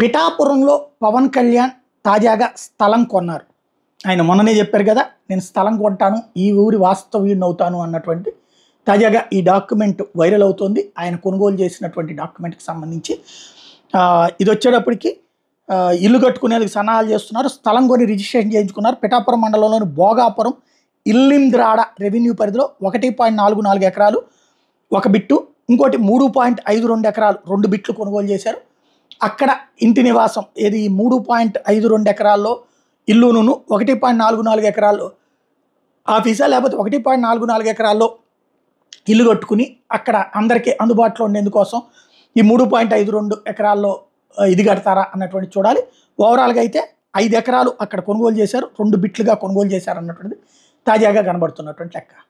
పిఠాపురంలో పవన్ కళ్యాణ్ తాజాగా స్థలం కొన్నారు ఆయన మొన్ననే చెప్పారు కదా నేను స్థలం కొంటాను ఈ ఊరి వాస్తవ్యుడిని అవుతాను అన్నటువంటి తాజాగా ఈ డాక్యుమెంట్ వైరల్ అవుతుంది ఆయన కొనుగోలు చేసినటువంటి డాక్యుమెంట్కి సంబంధించి ఇది వచ్చేటప్పటికి ఇల్లు కట్టుకునేందుకు సన్నాహాలు చేస్తున్నారు స్థలం కొని రిజిస్ట్రేషన్ చేయించుకున్నారు పిఠాపురం మండలంలోని భోగాపురం ఇల్లింద్రాడ రెవెన్యూ పరిధిలో ఒకటి పాయింట్ నాలుగు నాలుగు ఎకరాలు ఒక బిట్టు ఇంకోటి మూడు పాయింట్ ఐదు రెండు ఎకరాలు రెండు బిట్లు కొనుగోలు చేశారు అక్కడ ఇంటి నివాసం ఏది మూడు పాయింట్ ఐదు రెండు ఎకరాల్లో ఇల్లును ఒకటి పాయింట్ నాలుగు నాలుగు ఎకరాల్లో ఆఫీసా లేకపోతే ఒకటి పాయింట్ నాలుగు నాలుగు ఎకరాల్లో ఇల్లు కట్టుకుని అక్కడ అందరికీ అందుబాటులో ఉండేందుకోసం ఈ మూడు పాయింట్ ఐదు రెండు ఎకరాల్లో ఇది కడతారా అన్నటువంటి చూడాలి ఓవరాల్గా అయితే ఐదు ఎకరాలు అక్కడ కొనుగోలు చేశారు రెండు బిట్లుగా కొనుగోలు చేశారు అన్నటువంటిది తాజాగా కనబడుతున్నటువంటి లెక్క